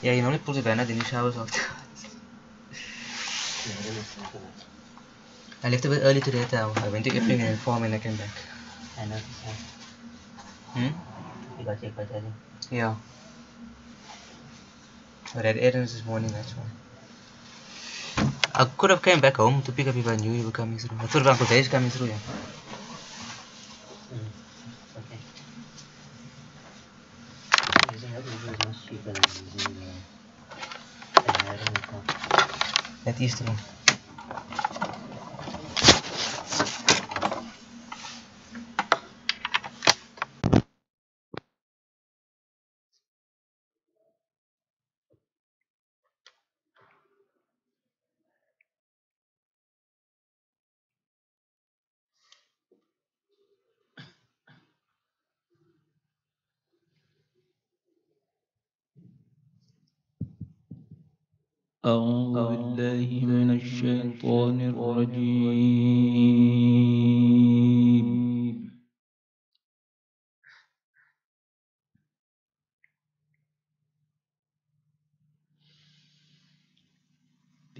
Yeah, you 야 이놈의 부르다나 드니 showers of the I left a bit early today though. I went to Epping and inform and I came back. I know. Hmm? You got your early. Yeah. I had errands this morning, that's why. I could have came back home to pick up if I knew you were coming through. I thought Uncle Jay is coming through, yeah. Esto.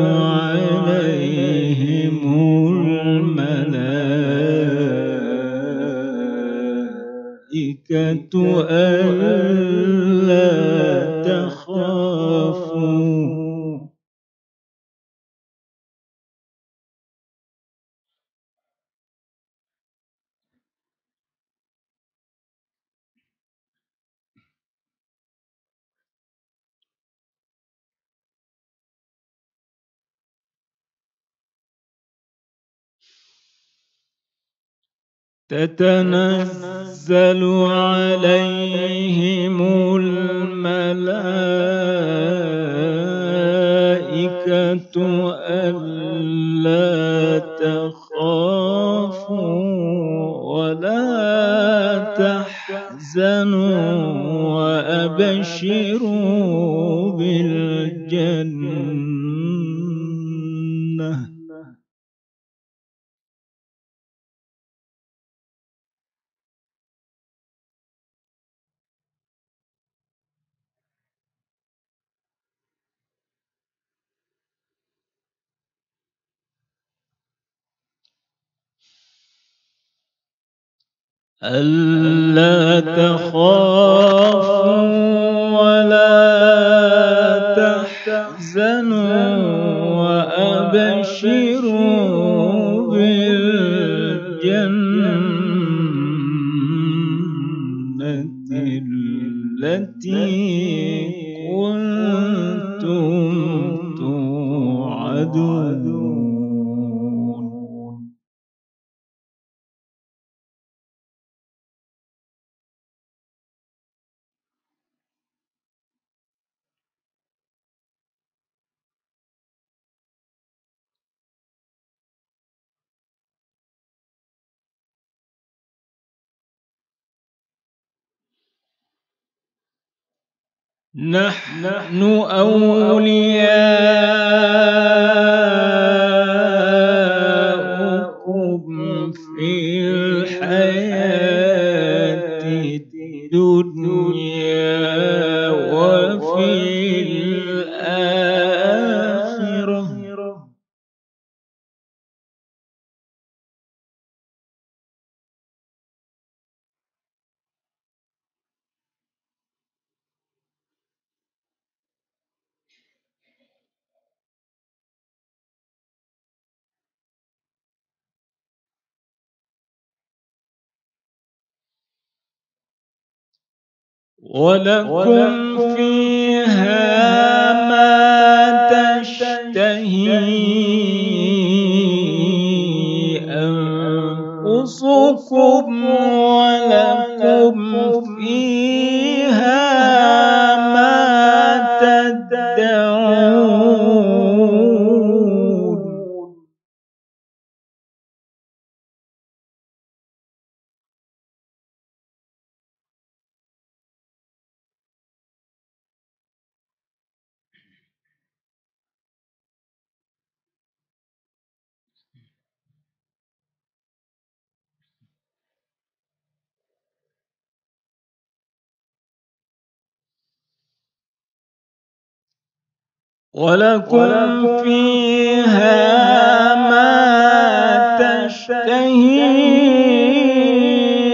عليهم الملائكة ألا تخافوا تتنزل عليهم الملائكة ألا تخافوا ولا تحزنوا وأبشروا بالجنة ألا تخاف نحن أولياء ولكم فيها ما تشتهي أنفسكم ولكم ولكم فيها ما تشتهي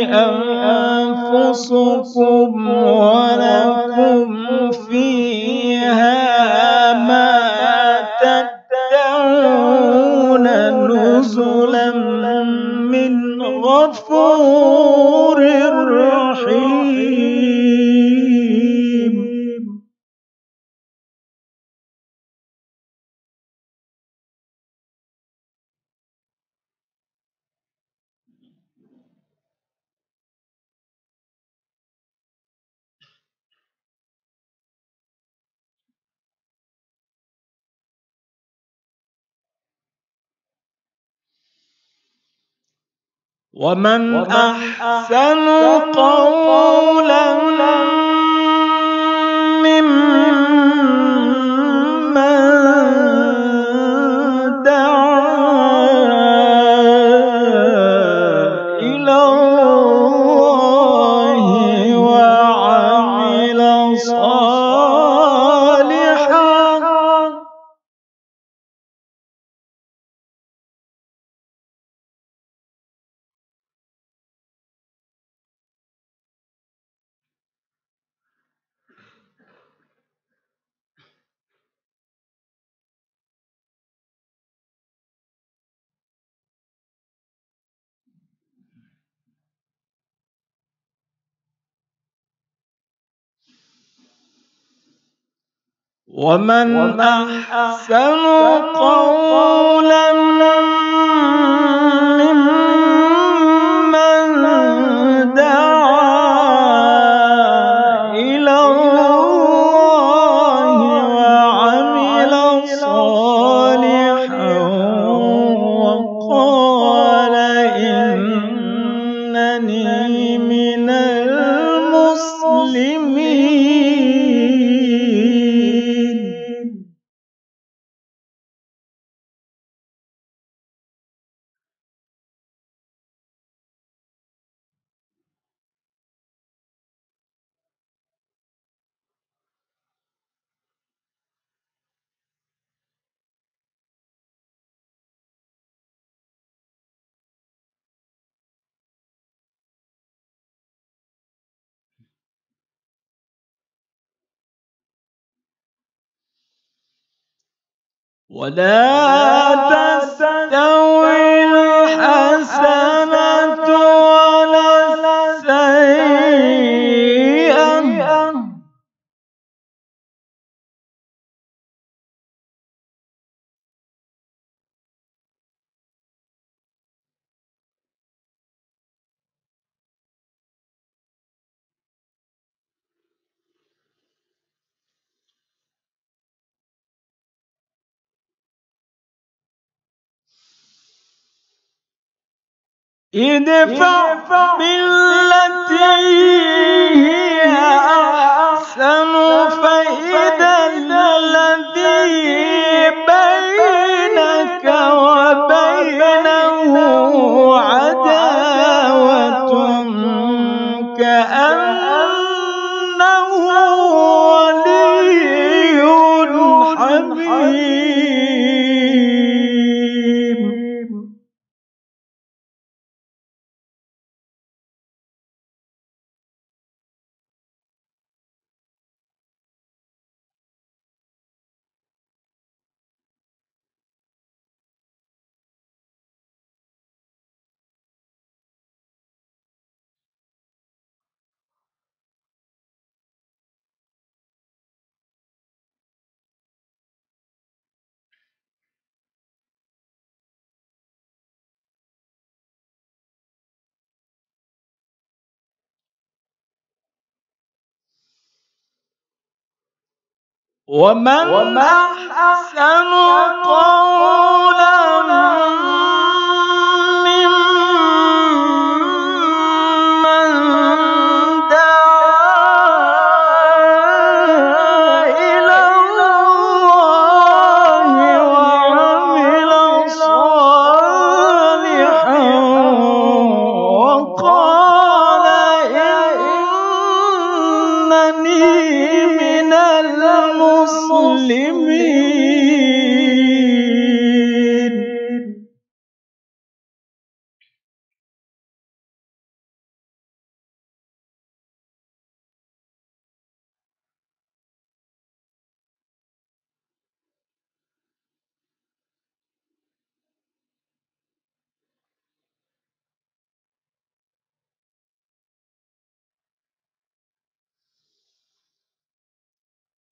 أنفسكم وما ومن, أحسن قولا ممن ومن أحسن قولا ولا ادفع بالتي هي أحسن فإذا ومن, ومن أحسن قولا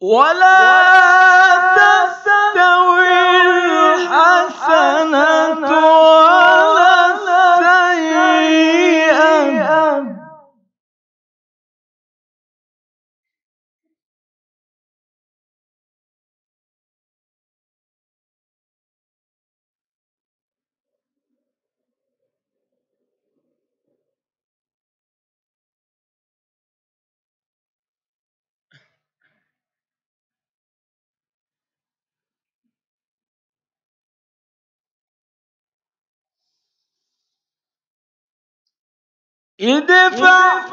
完了。ادفع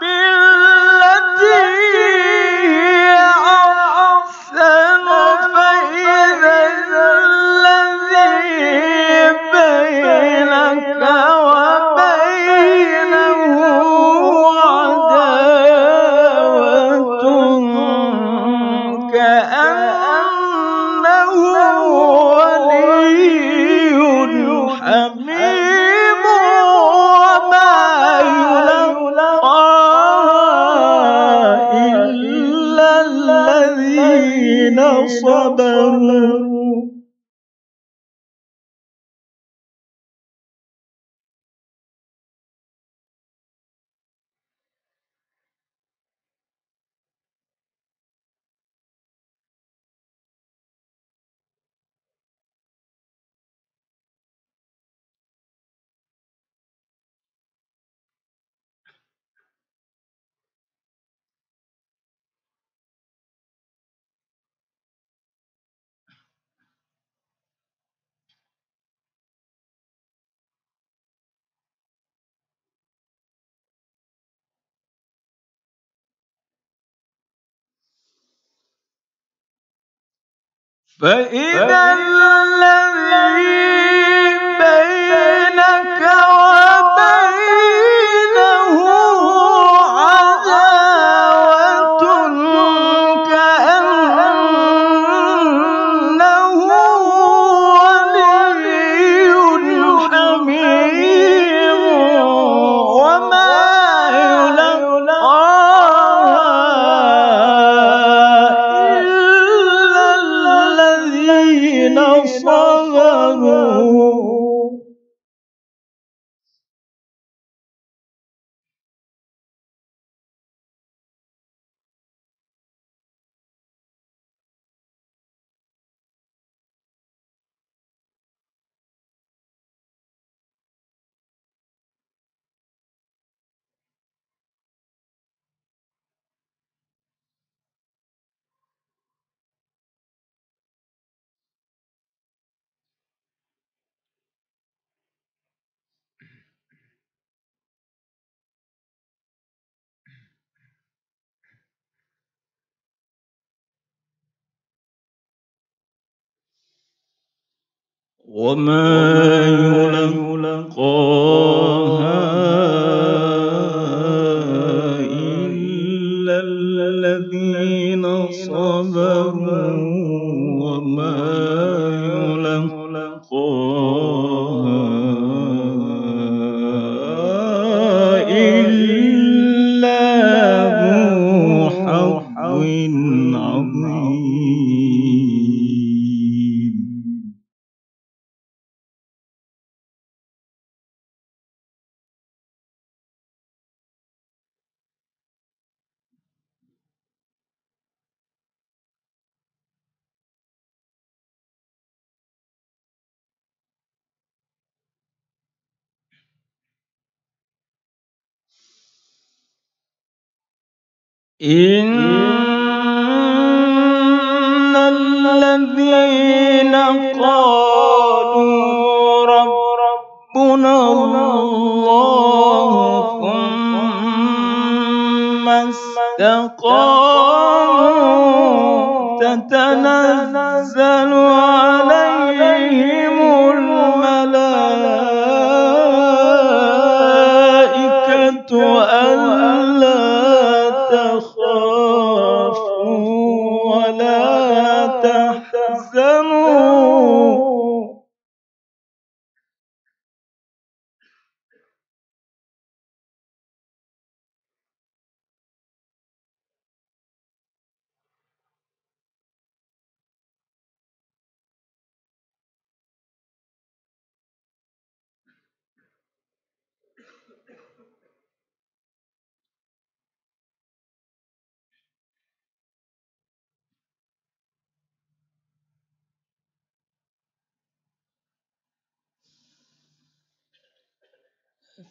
بالتي هي فإذا الذين وما يلقى in, in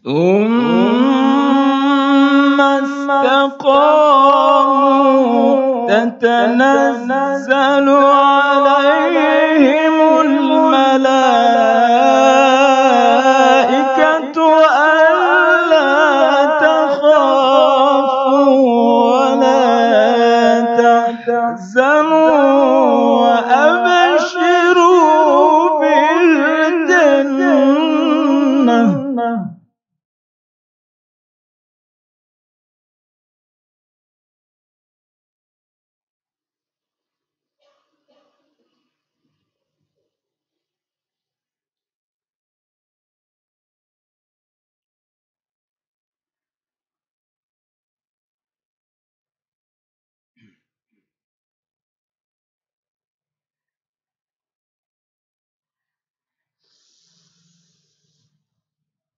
ثم استقاموا تتنزل عليهم الملائكة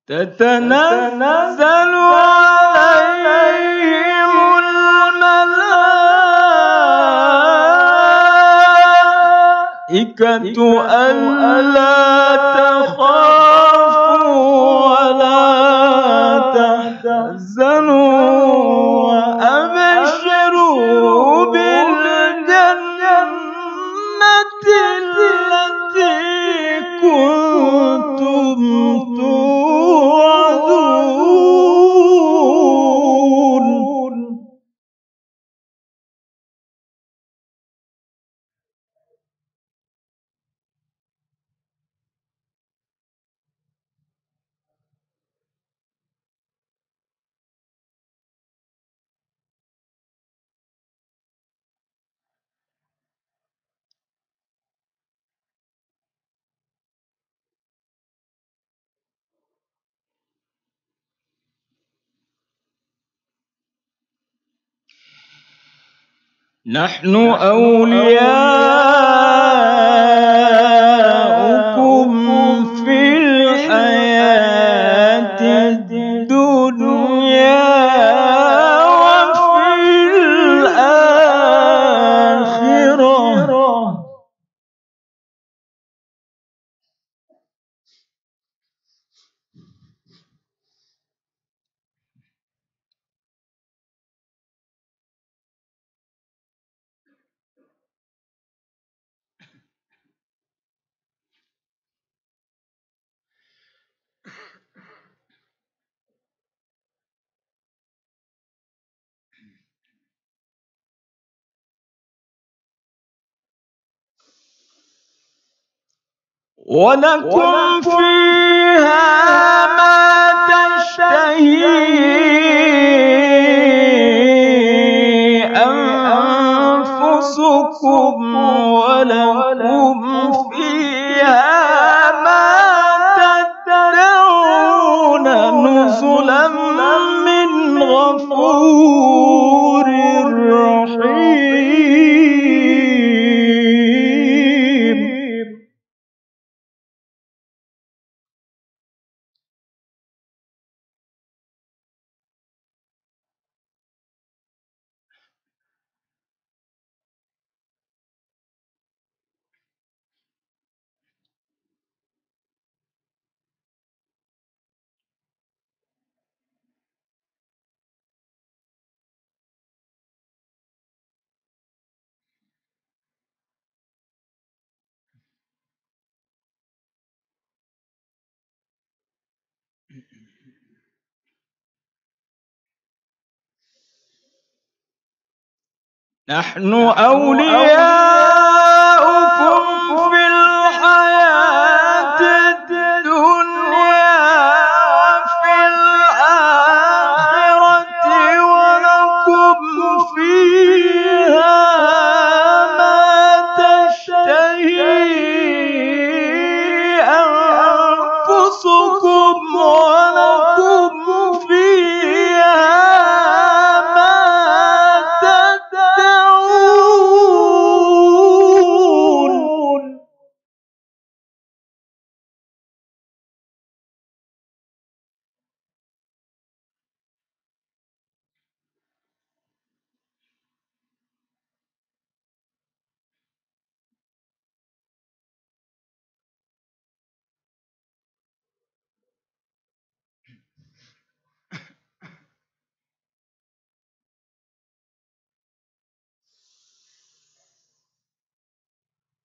تتنزل عليهم الملائكة ألا تخافوا ولا تحزنوا نحن أولياء ولكم فيها ما تشتهي أنفسكم نحن أولياء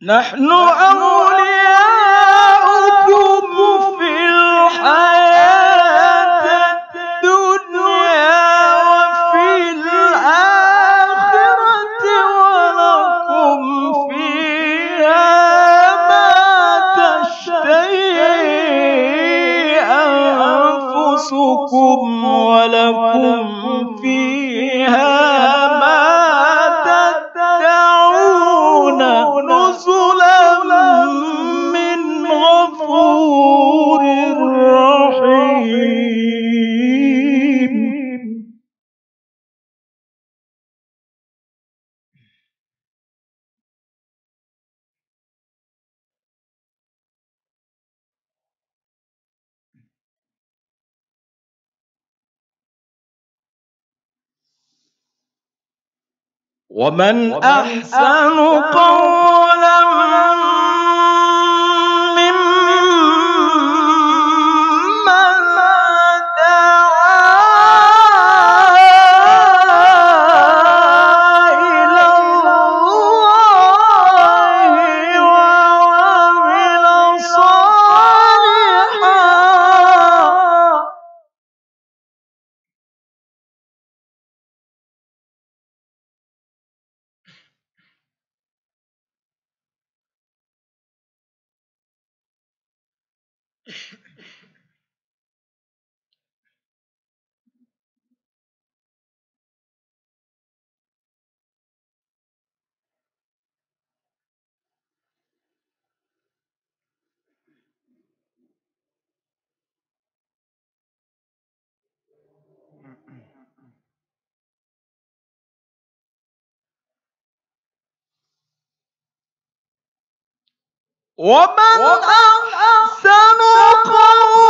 نحن أولياؤكم في الحياة الدنيا وفي الآخرة ولكم فيها ما تشتهي أنفسكم ولكم فيها ومن أحسن قولا ومن أحسن قولا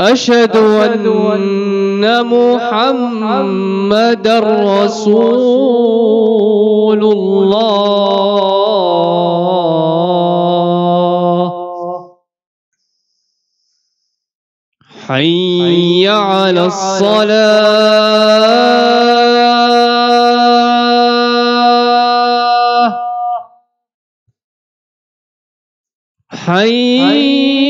أشهد أن محمدا رسول الله حي على الصلاة حي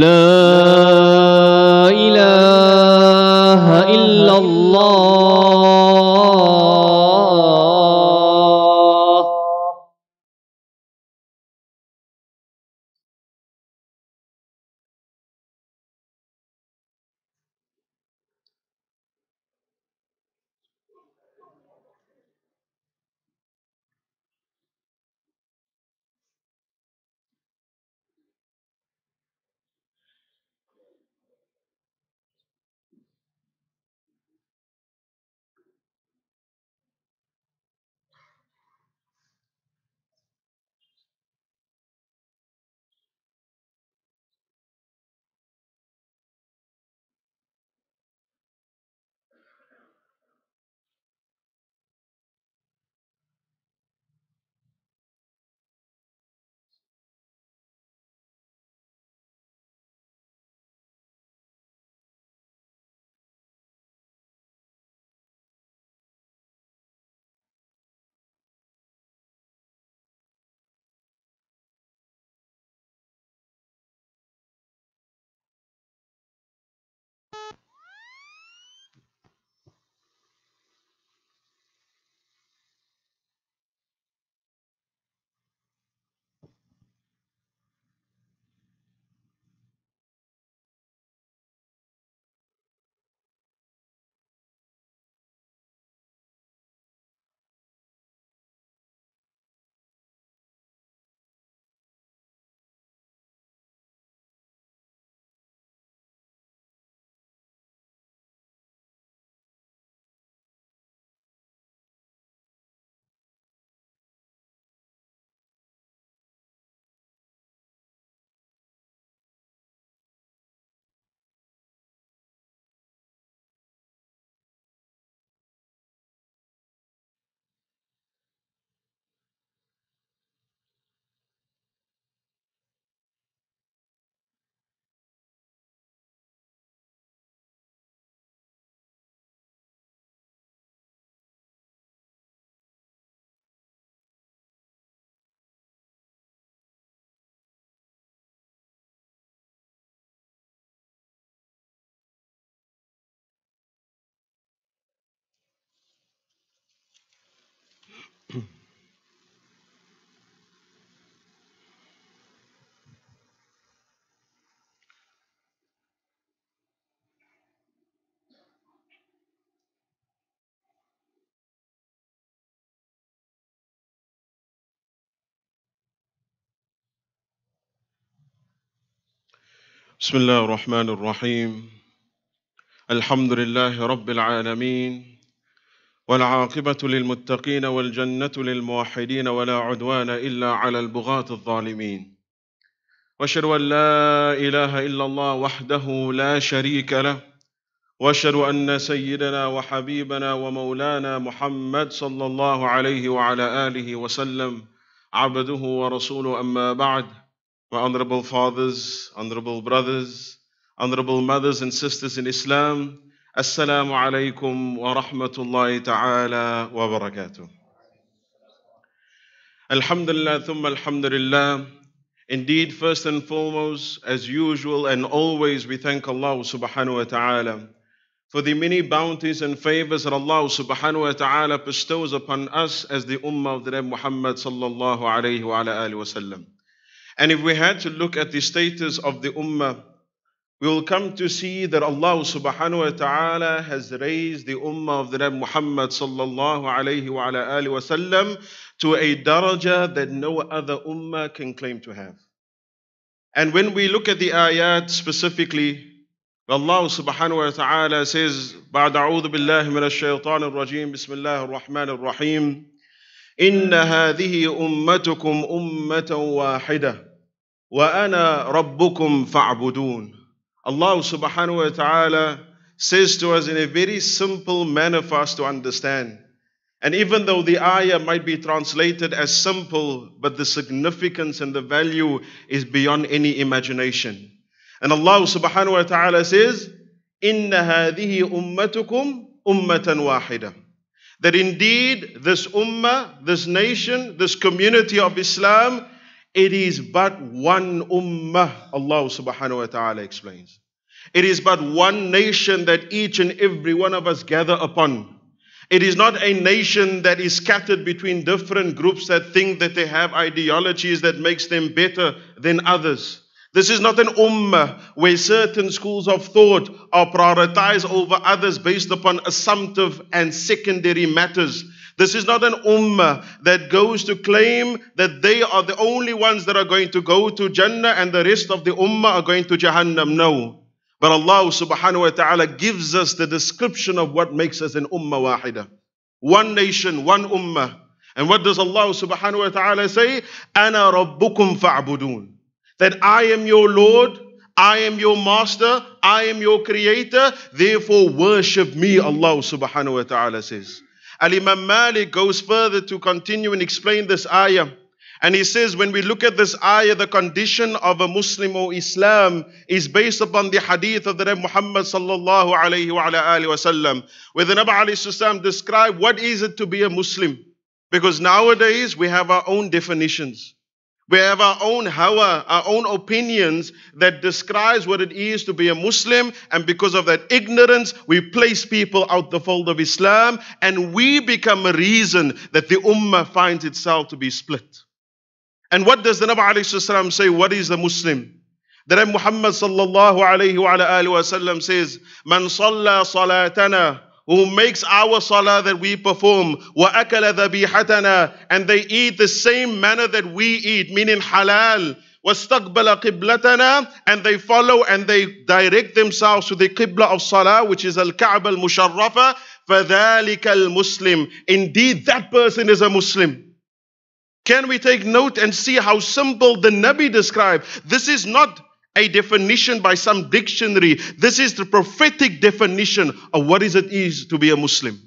لا بسم الله الرحمن الرحيم الحمد لله رب العالمين والعاقبة للمتقين والجنة للموحدين ولا عدوان إلا على البغاة الظالمين واشهد أن لا إله إلا الله وحده لا شريك له واشهد أن سيدنا وحبيبنا ومولانا محمد صلى الله عليه وعلى آله وسلم عبده ورسوله أما بعد My honorable fathers, honorable brothers, honorable mothers and sisters in Islam, Assalamu alaikum wa rahmatullahi ta'ala wa barakatuh. Alhamdulillah, thumma alhamdulillah. Indeed, first and foremost, as usual and always, we thank Allah subhanahu wa ta'ala for the many bounties and favors that Allah subhanahu wa ta'ala bestows upon us as the ummah of the Nabi Muhammad sallallahu alayhi wa wa sallam. And if we had to look at the status of the Ummah, we will come to see that Allah subhanahu wa ta'ala has raised the Ummah of the Nabi Muhammad sallallahu alayhi wa ala alihi wasallam to a daraja that no other Ummah can claim to have. And when we look at the ayat specifically, Allah subhanahu wa ta'ala says, بعد أعوذ بالله من الشيطان الرجيم بسم الله الرحمن الرحيم إن هذه أمتكم أمة واحدة وَأَنَا رَبُّكُمْ فَاعْبُدُونَ Allah subhanahu wa ta'ala says to us in a very simple manner for us to understand. And even though the ayah might be translated as simple, but the significance and the value is beyond any imagination. And Allah subhanahu wa ta'ala says, إِنَّ هَذِهِ أُمَّتُكُمْ أُمَّةً وَاحِدَةً That indeed this ummah, this nation, this community of Islam it is but one ummah, Allah subhanahu wa ta'ala explains. It is but one nation that each and every one of us gather upon. It is not a nation that is scattered between different groups that think that they have ideologies that makes them better than others. This is not an ummah where certain schools of thought are prioritized over others based upon assumptive and secondary matters this is not an ummah that goes to claim that they are the only ones that are going to go to Jannah and the rest of the ummah are going to Jahannam. No. But Allah subhanahu wa ta'ala gives us the description of what makes us an ummah wahida. One nation, one ummah. And what does Allah subhanahu wa ta'ala say? Ana rabbukum fa'budun. That I am your Lord, I am your master, I am your creator, therefore worship me, Allah subhanahu wa ta'ala says. Al Imam Malik goes further to continue and explain this ayah. And he says, when we look at this ayah, the condition of a Muslim or Islam is based upon the hadith of the Nabi Muhammad sallallahu alayhi wa wasallam, where the Nabi alayhi described what is it to be a Muslim. Because nowadays we have our own definitions. We have our own hawa, uh, our own opinions that describes what it is to be a Muslim. And because of that ignorance, we place people out the fold of Islam and we become a reason that the ummah finds itself to be split. And what does the Nabi say? What is the Muslim? The Muhammad sallallahu alayhi wa says, Man salla salatana who makes our salah that we perform, وَأَكَلَ ذَبِيحَتَنَا And they eat the same manner that we eat, meaning halal. وَاسْتَقْبَلَ قِبْلَتَنَا And they follow and they direct themselves to the qibla of salah, which is al-Ka'bah al-Musharrafa, فَذَلِكَ Muslim. Indeed, that person is a Muslim. Can we take note and see how simple the Nabi described? This is not a definition by some dictionary. This is the prophetic definition of what is it is to be a Muslim.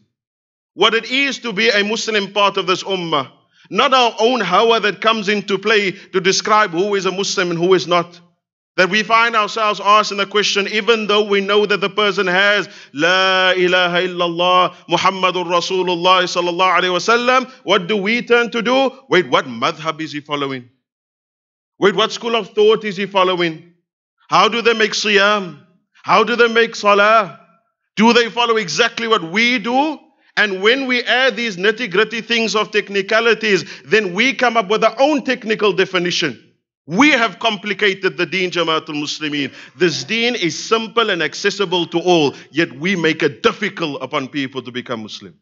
What it is to be a Muslim part of this ummah. Not our own hawa that comes into play to describe who is a Muslim and who is not. That we find ourselves asking the question, even though we know that the person has La ilaha illallah Muhammadur Rasulullah sallallahu alayhi wasallam, what do we turn to do? Wait, what madhab is he following? Wait, what school of thought is he following? How do they make siyam? How do they make salah? Do they follow exactly what we do? And when we add these nitty gritty things of technicalities, then we come up with our own technical definition. We have complicated the deen, Jamaatul Muslimin. This deen is simple and accessible to all, yet we make it difficult upon people to become Muslim.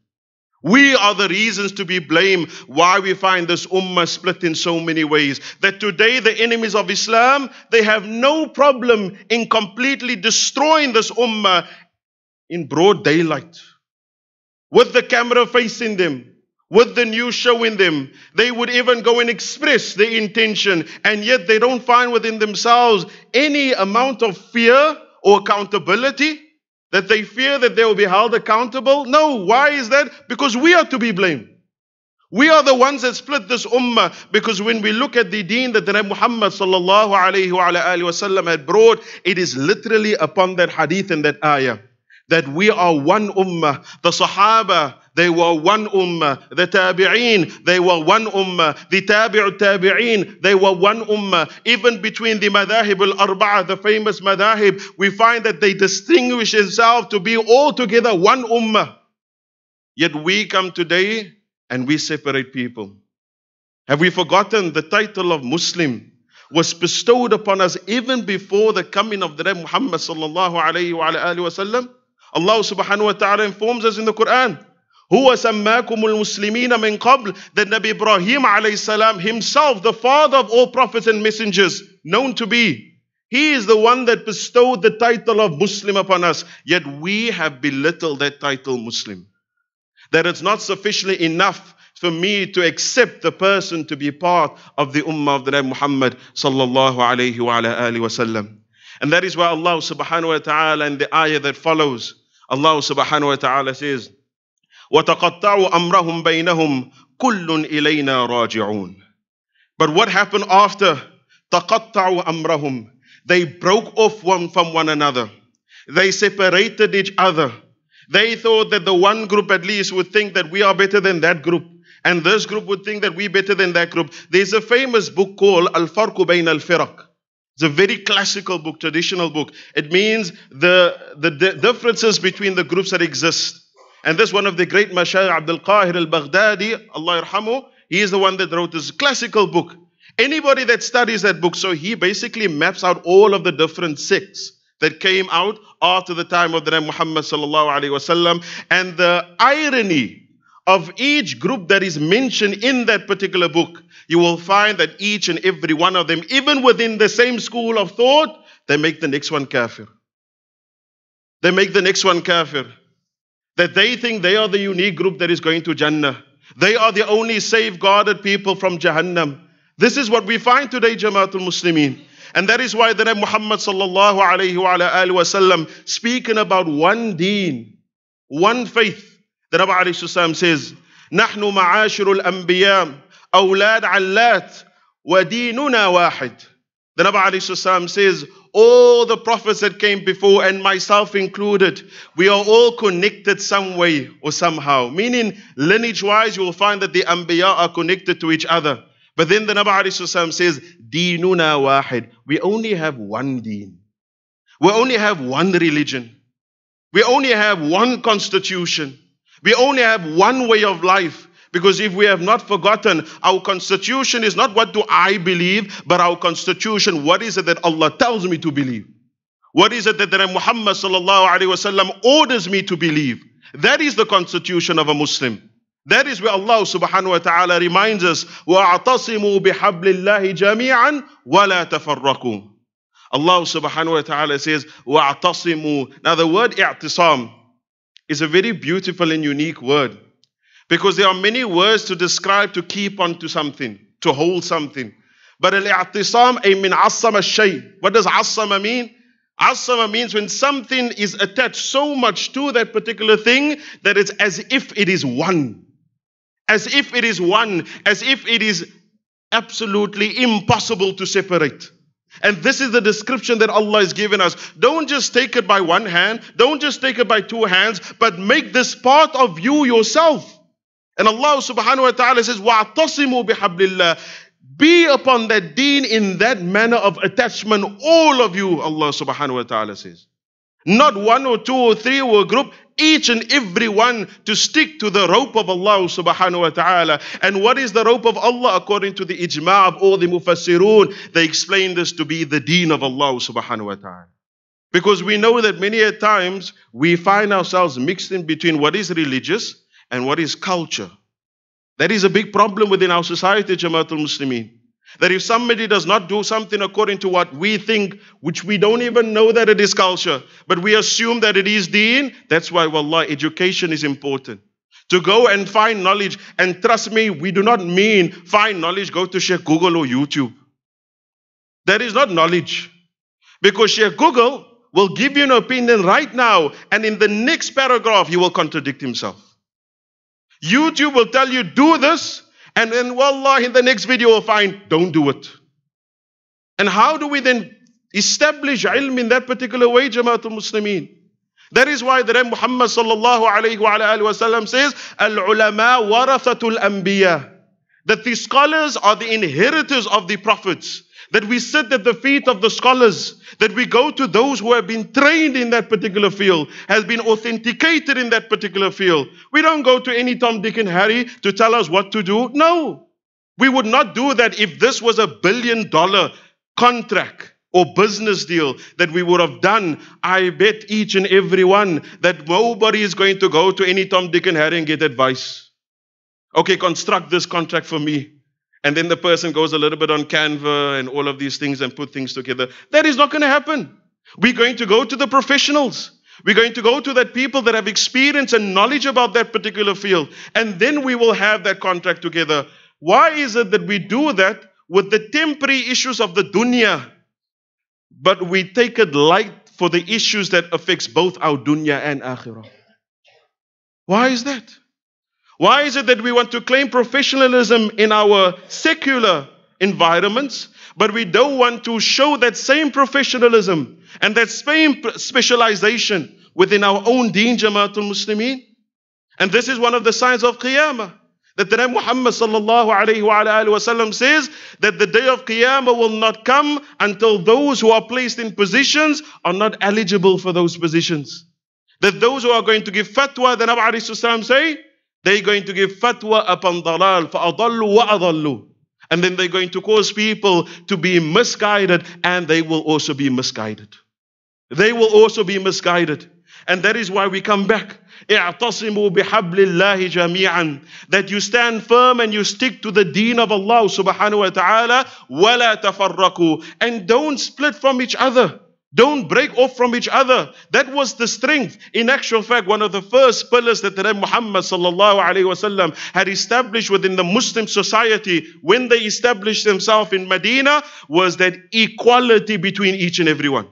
We are the reasons to be blamed why we find this ummah split in so many ways. That today the enemies of Islam, they have no problem in completely destroying this ummah in broad daylight. With the camera facing them, with the news showing them, they would even go and express their intention, and yet they don't find within themselves any amount of fear or accountability that they fear that they will be held accountable? No. Why is that? Because we are to be blamed. We are the ones that split this ummah because when we look at the deen that the Nabi Muhammad sallallahu alayhi wa sallam had brought, it is literally upon that hadith and that ayah that we are one ummah. The Sahaba, they were one ummah. The tabi'een, they were one ummah. The tabi'ut tabi'een, they were one ummah. Even between the madahib al-arba'ah, the famous madahib, we find that they distinguish themselves to be altogether one ummah. Yet we come today and we separate people. Have we forgotten the title of Muslim was bestowed upon us even before the coming of the Prophet Muhammad sallallahu alayhi wa Allah subhanahu wa ta'ala informs us in the Quran Huwa sammakumul muslimina min qabl. That Nabi Ibrahim alayhi salam himself, the father of all prophets and messengers, known to be. He is the one that bestowed the title of Muslim upon us. Yet we have belittled that title Muslim. That it's not sufficiently enough for me to accept the person to be part of the ummah of the Nabi Muhammad sallallahu alayhi wa ala alihi wasallam. And that is why Allah subhanahu wa ta'ala and the ayah that follows, Allah subhanahu wa ta'ala says, وَتَقَطَّعُوا أَمْرَهُمْ بَيْنَهُمْ كُلٌّ إِلَيْنَا رَاجِعُونَ But what happened after? تَقَطَّعُوا أَمْرَهُمْ They broke off one from one another. They separated each other. They thought that the one group at least would think that we are better than that group. And this group would think that we're better than that group. There's a famous book called Al-Farqu Bain Al-Firaq. It's a very classical book, traditional book. It means the, the, the differences between the groups that exist. And this one of the great Mashayikh Abdul Qahir al-Baghdadi, Allah irhamu, he is the one that wrote this classical book. Anybody that studies that book, so he basically maps out all of the different sects that came out after the time of the Nabi Muhammad sallallahu And the irony of each group that is mentioned in that particular book, you will find that each and every one of them, even within the same school of thought, they make the next one kafir. They make the next one kafir that they think they are the unique group that is going to Jannah. They are the only safeguarded people from Jahannam. This is what we find today, Jamaatul Muslimin. And that is why the Nabi Muhammad sallallahu alayhi wa alayhi wa sallam, speaking about one deen, one faith, the Nabi alayhi wasallam says, نحن معاشر الأنبياء أولاد علات وديننا واحد. The Nabi alayhi wasallam says, all the prophets that came before, and myself included, we are all connected some way or somehow. Meaning, lineage wise, you will find that the Anbiya are connected to each other. But then the Nabi says, Deenuna wahid. We only have one deen. We only have one religion. We only have one constitution. We only have one way of life. Because if we have not forgotten, our constitution is not what do I believe, but our constitution, what is it that Allah tells me to believe? What is it that, that Muhammad sallallahu alayhi wasallam orders me to believe? That is the constitution of a Muslim. That is where Allah subhanahu wa ta'ala reminds us, وَاعْتَصِمُوا بِحَبْلِ اللَّهِ جَمِيعًا وَلَا تَفَرَّقُوا Allah subhanahu wa ta'ala says, وَاعْتَصِمُوا Now the word i'tisam is a very beautiful and unique word. Because there are many words to describe to keep onto something, to hold something. But al-i'tisam ay min asama shay. What does asama mean? Asama means when something is attached so much to that particular thing that it's as if it is one. As if it is one, as if it is absolutely impossible to separate. And this is the description that Allah has given us. Don't just take it by one hand, don't just take it by two hands, but make this part of you yourself. And Allah subhanahu wa ta'ala says, وَاعْتَصِمُوا بِحَبْلِ اللَّهِ Be upon that deen in that manner of attachment, all of you, Allah subhanahu wa ta'ala says. Not one or two or three or a group, each and every one to stick to the rope of Allah subhanahu wa ta'ala. And what is the rope of Allah according to the ijma' of all the mufassirun? They explain this to be the deen of Allah subhanahu wa ta'ala. Because we know that many a times we find ourselves mixed in between what is religious and what is culture. That is a big problem within our society, Jamaatul Muslimin. That if somebody does not do something according to what we think, which we don't even know that it is culture, but we assume that it is deen, that's why, wallah, education is important. To go and find knowledge, and trust me, we do not mean find knowledge, go to Sheikh Google or YouTube. That is not knowledge. Because Sheikh Google will give you an opinion right now, and in the next paragraph, he will contradict himself. YouTube will tell you, do this, and then wallah, in the next video will find, don't do it. And how do we then establish ilm in that particular way, Jamaatul Muslimin? That is why the Ram Muhammad sallallahu alayhi wa alayhi wa sallam says, Al-ulama warathatul anbiya. That the scholars are the inheritors of the prophets that we sit at the feet of the scholars, that we go to those who have been trained in that particular field, has been authenticated in that particular field. We don't go to any Tom, Dick, and Harry to tell us what to do. No. We would not do that if this was a billion dollar contract or business deal that we would have done, I bet each and every one that nobody is going to go to any Tom, Dick, and Harry and get advice. Okay, construct this contract for me and then the person goes a little bit on Canva and all of these things and put things together. That is not going to happen. We're going to go to the professionals. We're going to go to that people that have experience and knowledge about that particular field. And then we will have that contract together. Why is it that we do that with the temporary issues of the dunya, but we take it light for the issues that affects both our dunya and akhirah? Why is that? Why is it that we want to claim professionalism in our secular environments, but we don't want to show that same professionalism and that same specialization within our own deen, Jamaatul Muslimin? And this is one of the signs of Qiyamah. That the name Muhammad sallallahu alayhi wa says that the day of Qiyamah will not come until those who are placed in positions are not eligible for those positions. That those who are going to give fatwa, the Nabi say, they're going to give fatwa upon dalal, fa'adallu wa adallu. And then they're going to cause people to be misguided, and they will also be misguided. They will also be misguided. And that is why we come back. اعتصموا بحبل الله جميعا that you stand firm and you stick to the deen of Allah subhanahu wa ta'ala ولا تفرقوا and don't split from each other don't break off from each other. That was the strength. In actual fact, one of the first pillars that the Prophet Muhammad wasallam had established within the Muslim society when they established themselves in Medina was that equality between each and everyone.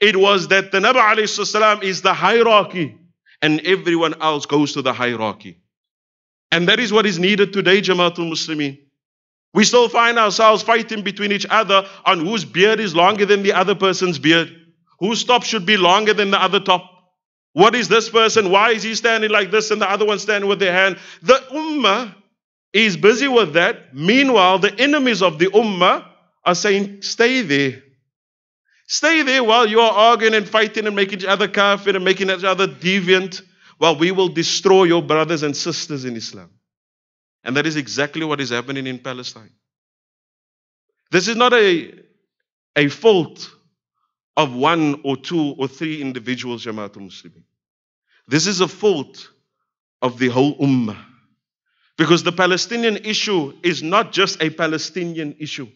It was that the Nabi is the hierarchy and everyone else goes to the hierarchy. And that is what is needed today, Jamaatul Muslimin. We still find ourselves fighting between each other on whose beard is longer than the other person's beard, whose top should be longer than the other top. What is this person? Why is he standing like this and the other one standing with their hand? The ummah is busy with that. Meanwhile, the enemies of the ummah are saying, stay there. Stay there while you are arguing and fighting and making each other kafir and making each other deviant, while we will destroy your brothers and sisters in Islam. And that is exactly what is happening in Palestine. This is not a, a fault of one or two or three individuals, Jamaatul Muslimin. This is a fault of the whole Ummah. Because the Palestinian issue is not just a Palestinian issue.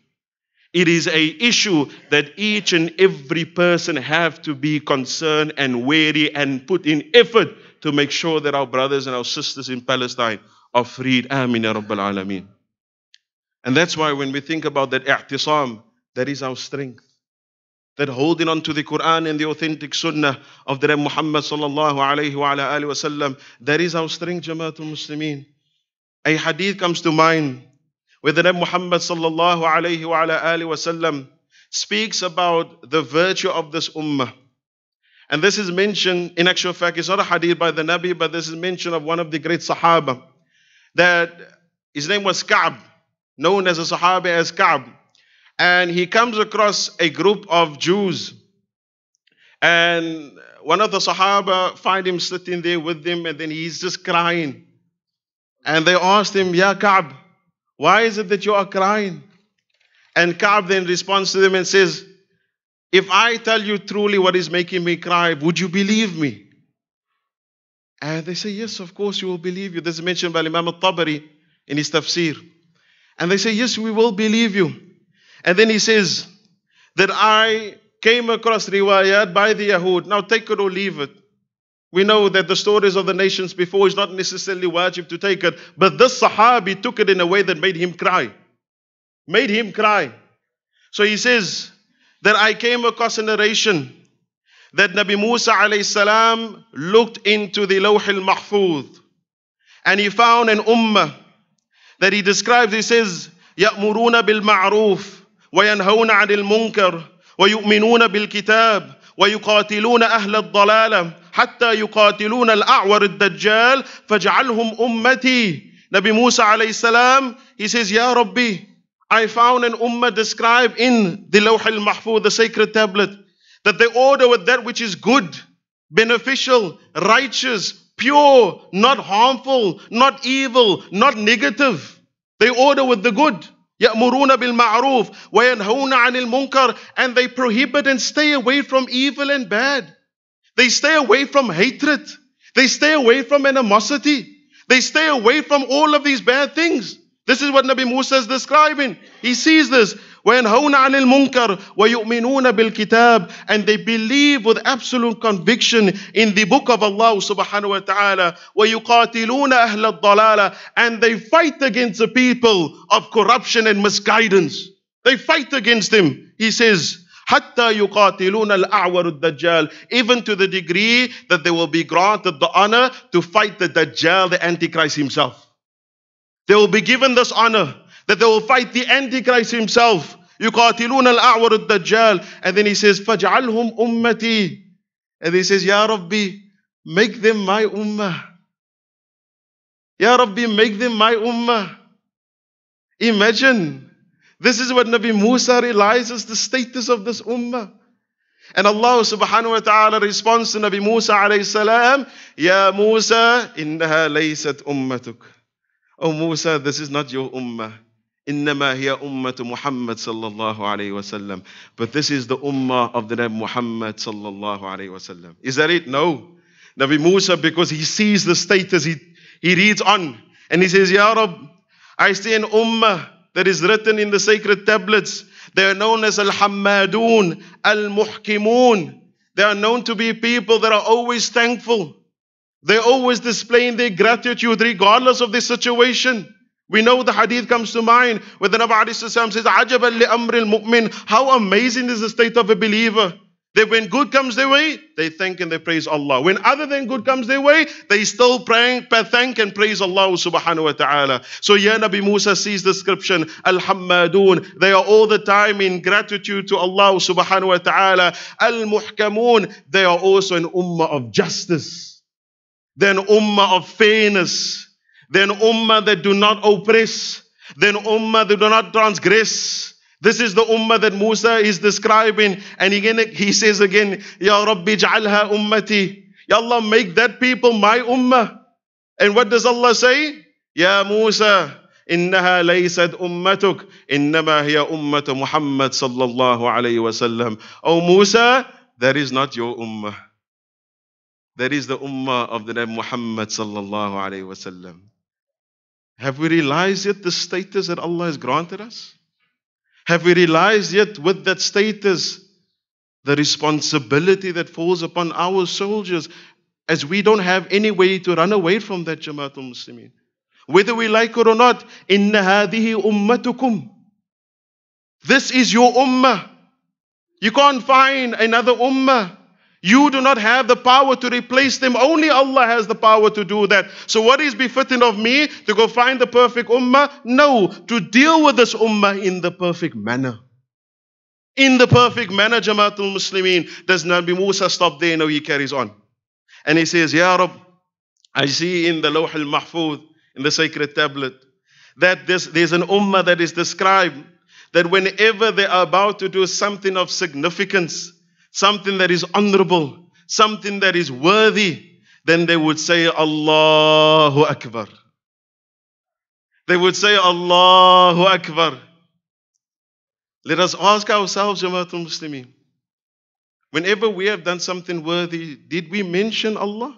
It is an issue that each and every person have to be concerned and wary and put in effort to make sure that our brothers and our sisters in Palestine of Reed. Amin Ya Rabbil Alameen. And that's why when we think about that i'tisam, that is our strength. That holding on to the Quran and the authentic sunnah of the Ram Muhammad sallallahu alayhi wa ala that is our strength, Jamaatul Muslimin. A hadith comes to mind where the Ram Muhammad sallallahu alayhi wa alayhi wasallam speaks about the virtue of this ummah. And this is mentioned, in actual fact, it's not a hadith by the Nabi, but this is mention of one of the great Sahaba that his name was Ka'b, known as a Sahaba as Ka'b. And he comes across a group of Jews. And one of the Sahaba find him sitting there with them, and then he's just crying. And they asked him, Ya Ka'b, why is it that you are crying? And Ka'b then responds to them and says, If I tell you truly what is making me cry, would you believe me? And they say, Yes, of course, you will believe you. This is mentioned by Imam al Tabari in his tafsir. And they say, Yes, we will believe you. And then he says that I came across riwayat by the Yahud. Now take it or leave it. We know that the stories of the nations before is not necessarily wajib to take it, but this Sahabi took it in a way that made him cry. Made him cry. So he says that I came across a narration that Nabi Musa alayhi looked into the Lawh al-Mahfuz and he found an ummah that he describes, he says, يأمرون بالمعروف وينهون عن المنكر ويؤمنون بالكتاب ويقاتلون أهل الضلالة حتى يقاتلون الأعور الدجال فاجعلهم أمتي Nabi Musa alayhi salam, he says, Ya Rabbi, I found an ummah described in the Lawh al al-Maḥfūḍ, the sacred tablet that they order with that which is good, beneficial, righteous, pure, not harmful, not evil, not negative. They order with the good. يأمرون بالمعروف وينهون عن المنكر and they prohibit and stay away from evil and bad. They stay away from hatred. They stay away from animosity. They stay away from all of these bad things. This is what Nabi Musa is describing. He sees this. وَيَنْهَوْنَ عَنِ الْمُنْكَرِ وَيُؤْمِنُونَ بِالْكِتَابِ And they believe with absolute conviction in the book of Allah subhanahu wa ta'ala. وَيُقَاتِلُونَ أَهْلَ الضَّلَالَةِ And they fight against the people of corruption and misguidance. They fight against them. He says, حتى يقاتلون الأعور الدجال even to the degree that they will be granted the honor to fight the Dajjal, the Antichrist himself. They will be given this honor that they will fight the Antichrist himself. يقاتلون الأعور الدجال and then he says فجعلهم أمتي and he says يا ربي make them my ummah Ya Rabbi make them my ummah imagine this is what Nabi Musa realizes the status of this ummah and Allah subhanahu wa ta'ala responds to Nabi Musa alayhi salam Ya Musa innaha laysat ummatuk Oh Musa this is not your ummah Innama hiya ummatu Muhammad sallallahu alayhi wasallam. But this is the ummah of the Nabi Muhammad sallallahu alayhi wasallam. Is that it? No. Nabi Musa, because he sees the status, he, he reads on and he says, Ya Rab, I see an ummah that is written in the sacred tablets. They are known as Al-Hammadun, al They are known to be people that are always thankful. They're always displaying their gratitude regardless of the situation. We know the hadith comes to mind where the Nabi says, amril mu'min. How amazing is the state of a believer. That when good comes their way, they thank and they praise Allah. When other than good comes their way, they still pray, thank and praise Allah subhanahu wa ta'ala. So here Nabi Musa sees the description, al They are all the time in gratitude to Allah subhanahu wa ta'ala. Al-Muhkamun. They are also an ummah of justice. Then, ummah of fairness then ummah that do not oppress, then ummah that do not transgress. This is the ummah that Musa is describing. And again, he says again, Ya Rabbi ja'alha ummati. Ya Allah, make that people my ummah. And what does Allah say? Ya Musa, إنها ليست أمتك إنما هي أمة محمد صلى الله عليه وسلم O Musa, that is not your ummah that is the ummah of the name Muhammad صلى الله عليه وسلم have we realized yet the status that Allah has granted us? Have we realized yet with that status the responsibility that falls upon our soldiers as we don't have any way to run away from that Jamaatul Muslimin? Whether we like it or not, in hadihi ummatukum. This is your ummah. You can't find another ummah you do not have the power to replace them. Only Allah has the power to do that. So, what is befitting of me to go find the perfect ummah? No, to deal with this ummah in the perfect manner. In the perfect manner, Jamaatul Muslimin. Does Nabi Musa stop there? No, he carries on. And he says, Ya Rab, I see in the Lawh al Mahfud, in the sacred tablet, that this, there's an ummah that is described that whenever they are about to do something of significance, something that is honorable, something that is worthy, then they would say, Allahu Akbar. They would say, Allahu Akbar. Let us ask ourselves, Jamaatul Muslimin, whenever we have done something worthy, did we mention Allah?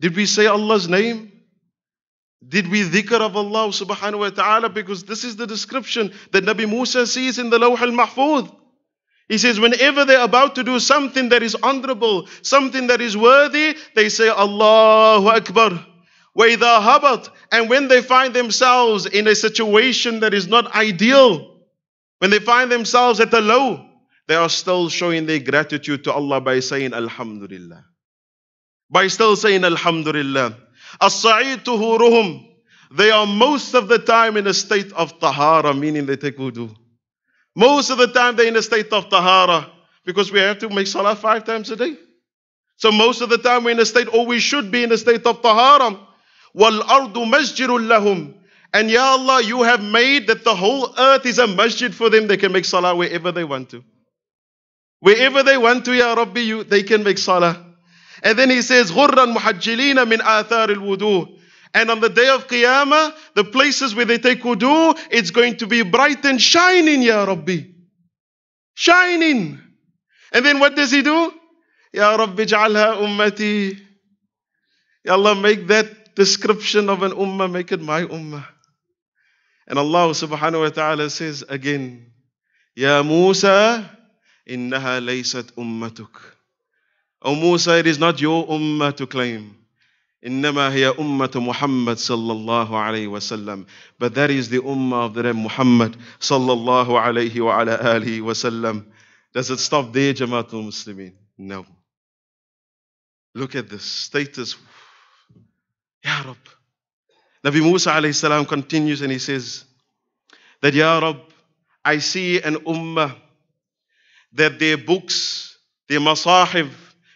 Did we say Allah's name? Did we dhikr of Allah subhanahu wa ta'ala? Because this is the description that Nabi Musa sees in the Lawh al Mahfuz. He says, whenever they're about to do something that is honorable, something that is worthy, they say, Allahu Akbar. وَإِذَا habat. And when they find themselves in a situation that is not ideal, when they find themselves at the low, they are still showing their gratitude to Allah by saying, Alhamdulillah. By still saying, Alhamdulillah. الصَّعِيدُ تُهُورُهُمْ They are most of the time in a state of tahara, meaning they take wudu. Most of the time they're in a state of tahara because we have to make salah five times a day. So most of the time we're in a state, or we should be in a state of tahara. Wal ardu masjidul lahum. And Ya Allah, you have made that the whole earth is a masjid for them. They can make salah wherever they want to. Wherever they want to, Ya Rabbi, you, they can make salah. And then he says, غُرًّا مُحَجِّلِينَ مِنْ آثَارِ wudu." And on the day of Qiyamah, the places where they take wudu, it's going to be bright and shining, Ya Rabbi. Shining. And then what does he do? Ya Rabbi ja'alha ummati. Ya Allah, make that description of an ummah, make it my ummah. And Allah subhanahu wa ta'ala says again, Ya Musa, innaha laysat ummatuk. O Musa, it is not your ummah to claim. إنما هي أمة محمد صلى الله عليه وسلم But that is the ummah of the Ram محمد صلى الله عليه ala alihi Does it stop there, جماعة Muslimin? No. Look at this status. Ya رب Nabi Musa alayhi salam continues and he says that Ya رب I see an ummah that their books, their masahib,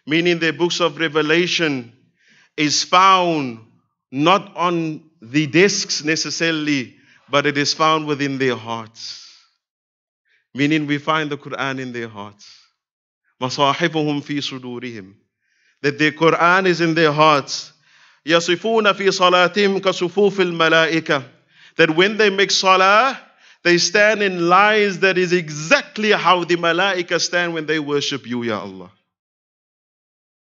meaning their books of revelation, is found not on the discs necessarily, but it is found within their hearts. Meaning we find the Quran in their hearts. مصاحبهم في صدورهم That the Quran is in their hearts. يصفون في صلاتهم كصفوف malaika. That when they make salah, they stand in lines that is exactly how the malaika stand when they worship you, Ya Allah.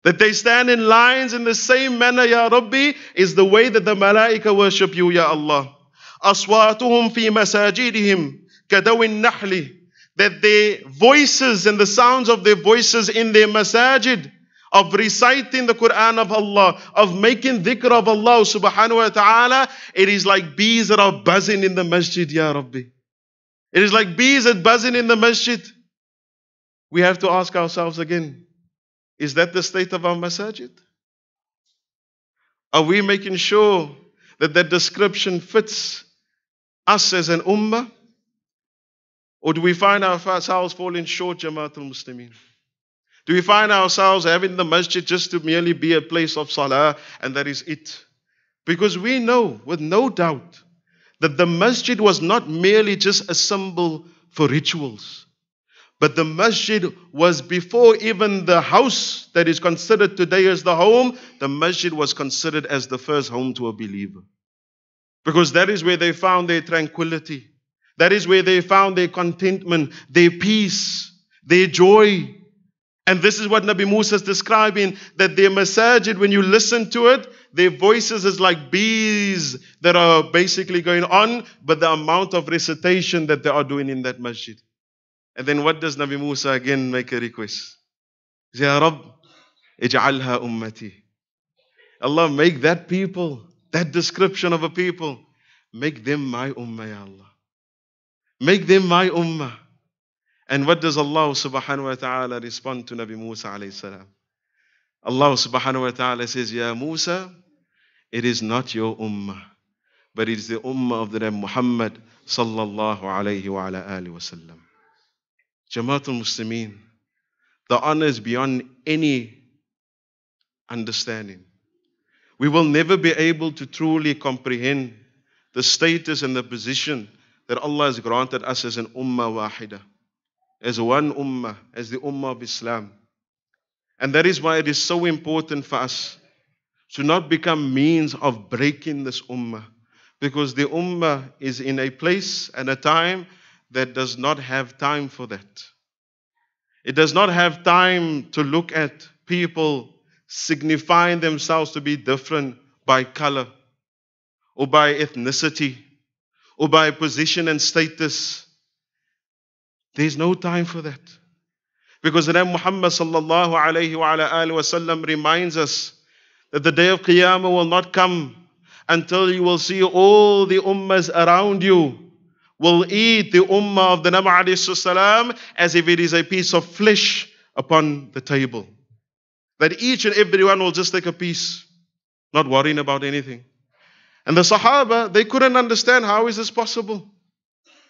That they stand in lines in the same manner, Ya Rabbi, is the way that the Malaika worship you, Ya Allah. Aswatuhum fi masajidihim kadawin nahli. that their voices and the sounds of their voices in their masajid of reciting the Quran of Allah, of making dhikr of Allah subhanahu wa ta'ala, it is like bees that are buzzing in the masjid, Ya Rabbi. It is like bees that buzzing in the masjid. We have to ask ourselves again, is that the state of our masajid? Are we making sure that that description fits us as an ummah? Or do we find ourselves falling short, Jamaatul Muslimin? Do we find ourselves having the masjid just to merely be a place of salah and that is it? Because we know with no doubt that the masjid was not merely just a symbol for rituals. But the masjid was before even the house that is considered today as the home, the masjid was considered as the first home to a believer. Because that is where they found their tranquility. That is where they found their contentment, their peace, their joy. And this is what Nabi Musa is describing that their masajid, when you listen to it, their voices is like bees that are basically going on, but the amount of recitation that they are doing in that masjid. And then what does Nabi Musa again make a request? Ya Rabb, ij'alha ummati. Allah, make that people, that description of a people, make them my ummah, Ya Allah. Make them my ummah. And what does Allah subhanahu wa ta'ala respond to Nabi Musa alayhi salam? Allah subhanahu wa ta'ala says, Ya Musa, it is not your ummah, but it is the ummah of the Muhammad sallallahu alayhi wa ala alihi wa sallam. Jamaatul Muslimin, the honor is beyond any understanding. We will never be able to truly comprehend the status and the position that Allah has granted us as an ummah wahida, as one ummah, as the ummah of Islam. And that is why it is so important for us to not become means of breaking this ummah, because the ummah is in a place and a time that does not have time for that. It does not have time to look at people signifying themselves to be different by color or by ethnicity or by position and status. There's no time for that. Because then Muhammad sallallahu alayhi wa alayhi wa sallam reminds us that the day of Qiyamah will not come until you will see all the ummas around you will eat the ummah of the Nabi salam as if it is a piece of flesh upon the table. That each and everyone will just take a piece, not worrying about anything. And the Sahaba, they couldn't understand how is this possible?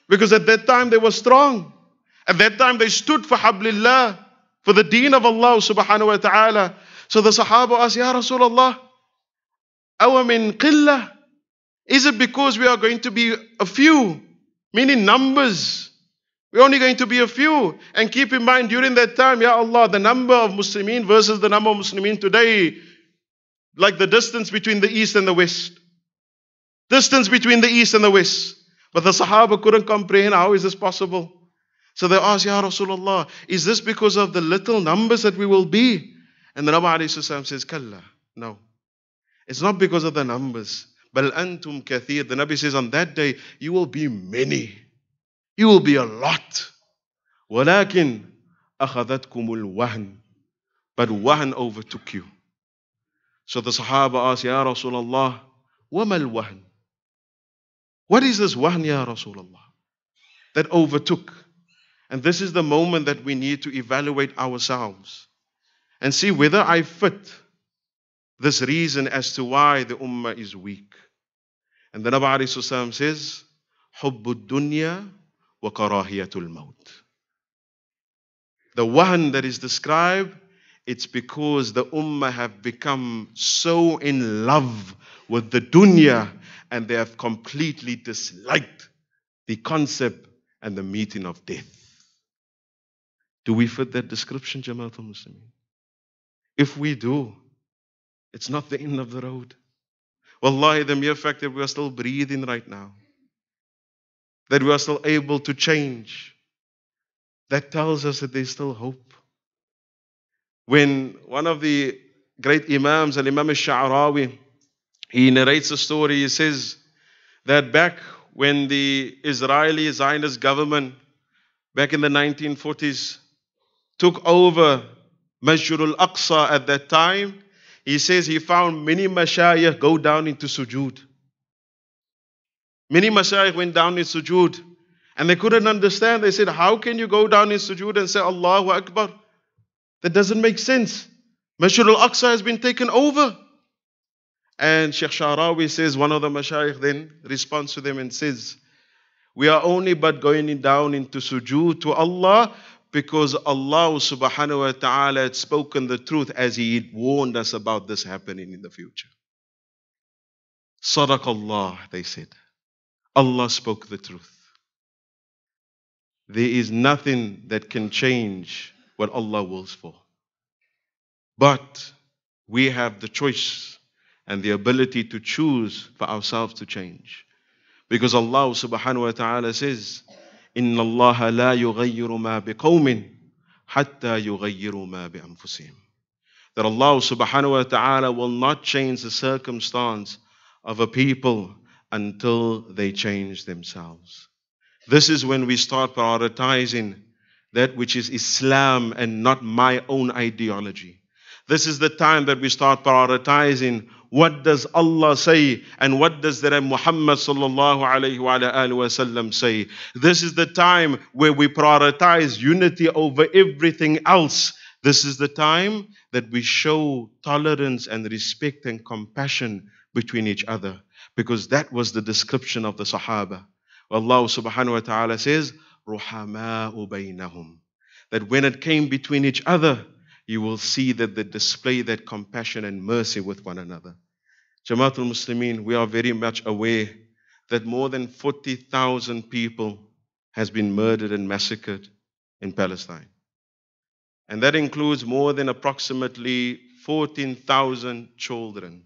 Because at that time they were strong. At that time they stood for Hablillah, for the deen of Allah subhanahu wa ta'ala. So the Sahaba asked, Ya Rasulullah, our min qillah? Is it because we are going to be a few Meaning numbers. We're only going to be a few. And keep in mind during that time, Ya Allah, the number of Muslimin versus the number of Muslimin today, like the distance between the East and the West. Distance between the East and the West. But the Sahaba couldn't comprehend how is this possible? So they asked, Ya Rasulullah, is this because of the little numbers that we will be? And the Rabbi says, Kalla, no. It's not because of the numbers. Bal antum kathir. The Nabi says, on that day, you will be many. You will be a lot. Walakin akhadhatkumul wahn. But wahn overtook you. So the Sahaba asked, Ya Rasulullah, wama al-wahn? What is this wahn, Ya Rasulullah? That overtook. And this is the moment that we need to evaluate ourselves and see whether I fit this reason as to why the ummah is weak. And the Nabi Alaihi says, Hubbud dunya wa karahiyatul maut. The one that is described, it's because the ummah have become so in love with the dunya and they have completely disliked the concept and the meeting of death. Do we fit that description, Jamaatul Muslimin? If we do, it's not the end of the road. Wallahi, the mere fact that we are still breathing right now, that we are still able to change, that tells us that there's still hope. When one of the great Imams, Al Imam Sha'rawi, he narrates a story, he says that back when the Israeli Zionist government, back in the 1940s, took over Masjid al Aqsa at that time, he says he found many mashayikh go down into sujud. Many mashayikh went down in sujud, And they couldn't understand. They said, How can you go down in sujud and say Allahu Akbar? That doesn't make sense. Masjid al Aqsa has been taken over. And Sheikh Sharawi says, one of the mashayikh then responds to them and says, We are only but going down into sujud to Allah because Allah subhanahu wa ta'ala had spoken the truth as He warned us about this happening in the future. Allah, they said. Allah spoke the truth. There is nothing that can change what Allah wills for. But we have the choice and the ability to choose for ourselves to change. Because Allah subhanahu wa ta'ala says, إن الله لا يغير ما بقوم حتى يغيروا ما بأنفسهم that Allah subhanahu wa ta'ala will not change the circumstance of a people until they change themselves. This is when we start prioritizing that which is Islam and not my own ideology. This is the time that we start prioritizing what does Allah say and what does the Muhammad sallallahu alayhi wa sallam say. This is the time where we prioritize unity over everything else. This is the time that we show tolerance and respect and compassion between each other because that was the description of the Sahaba. Allah subhanahu wa ta'ala says, رُحَمَاءُ بَيْنَهُمْ That when it came between each other, you will see that they display that compassion and mercy with one another. Jamaatul Muslimin, we are very much aware that more than 40,000 people has been murdered and massacred in Palestine. And that includes more than approximately 14,000 children.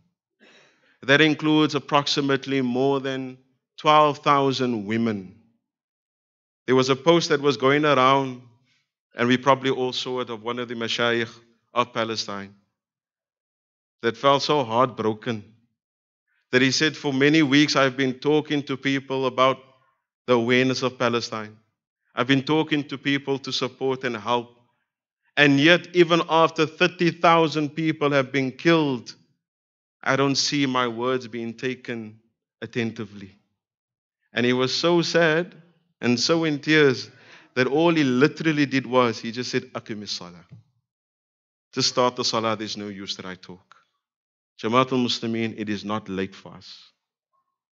That includes approximately more than 12,000 women. There was a post that was going around and we probably all saw it of one of the Mashaykh of Palestine that felt so heartbroken that he said, For many weeks I've been talking to people about the awareness of Palestine. I've been talking to people to support and help. And yet, even after 30,000 people have been killed, I don't see my words being taken attentively. And he was so sad and so in tears that all he literally did was he just said, Akimis Salah. Just start the Salah, there's no use that I talk. Jamaatul Muslimin, it is not late for us.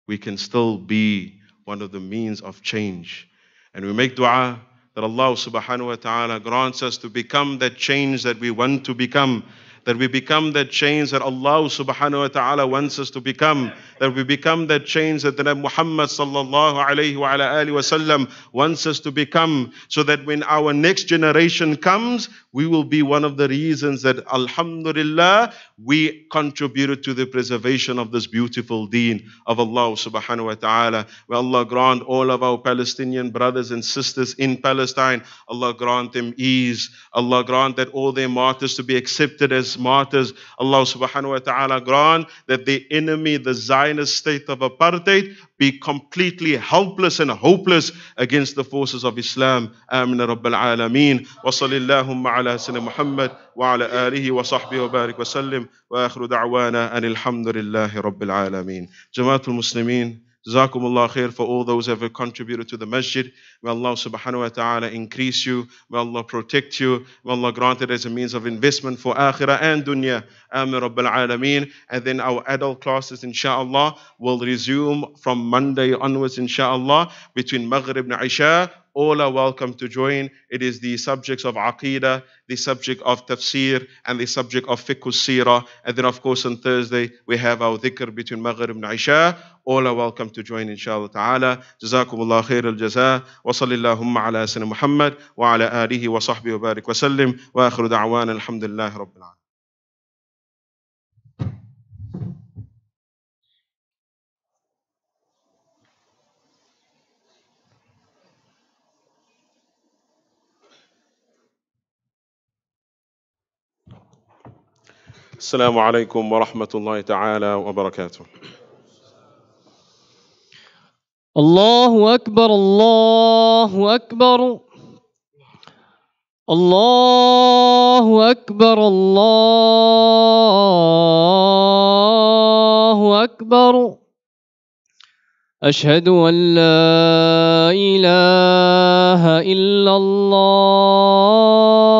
We can still be one of the means of change. And we make dua that Allah subhanahu wa ta'ala grants us to become that change that we want to become that we become that change that Allah subhanahu wa ta'ala wants us to become, that we become that change that the Muhammad sallallahu alayhi wa alayhi wasallam wants us to become, so that when our next generation comes, we will be one of the reasons that alhamdulillah, we contributed to the preservation of this beautiful deen of Allah subhanahu wa ta'ala. May Allah grant all of our Palestinian brothers and sisters in Palestine, Allah grant them ease, Allah grant that all their martyrs to be accepted as Zionist martyrs. Allah subhanahu wa ta'ala grant that the enemy, the Zionist state of apartheid, be completely helpless and hopeless against the forces of Islam. Amin Rabbil Alameen. Wa salillahumma ala Sayyidina Muhammad wa ala alihi wa sahbihi wa barik wa sallim. Wa akhiru da'wana anilhamdulillahi Rabbil Alameen. Jamaatul Muslimin. Jazakumullah khair for all those who have contributed to the masjid. May Allah subhanahu wa ta'ala increase you. May Allah protect you. May Allah grant it as a means of investment for akhirah and dunya. Amir Rabbil Alameen. And then our adult classes, inshallah, will resume from Monday onwards, inshallah, between Maghrib and Isha all are welcome to join. It is the subjects of Aqidah, the subject of Tafsir, and the subject of Fiqh Sirah. And then, of course, on Thursday, we have our dhikr between Maghrib and Isha. All are welcome to join, inshallah ta'ala. Jazakumullah khair al jaza. Wa sallallahu ala sin Muhammad wa ala alihi wa sahbihi wa barik wa sallim. Wa akhiru da'wana alhamdulillah rabbil alamin. السلام عليكم ورحمة الله تعالى وبركاته الله أكبر الله أكبر الله أكبر الله أكبر أشهد أن لا إله إلا الله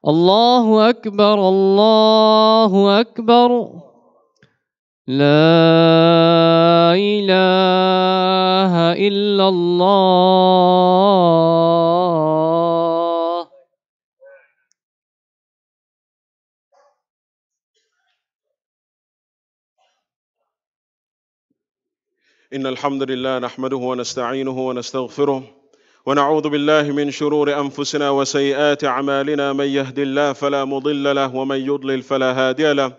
الله أكبر الله أكبر لا إله إلا الله إن الحمد لله نحمده ونستعينه ونستغفره ونعوذ بالله من شرور أنفسنا وسيئات أعمالنا من يهد الله فلا مضل له ومن يضلل فلا هادي له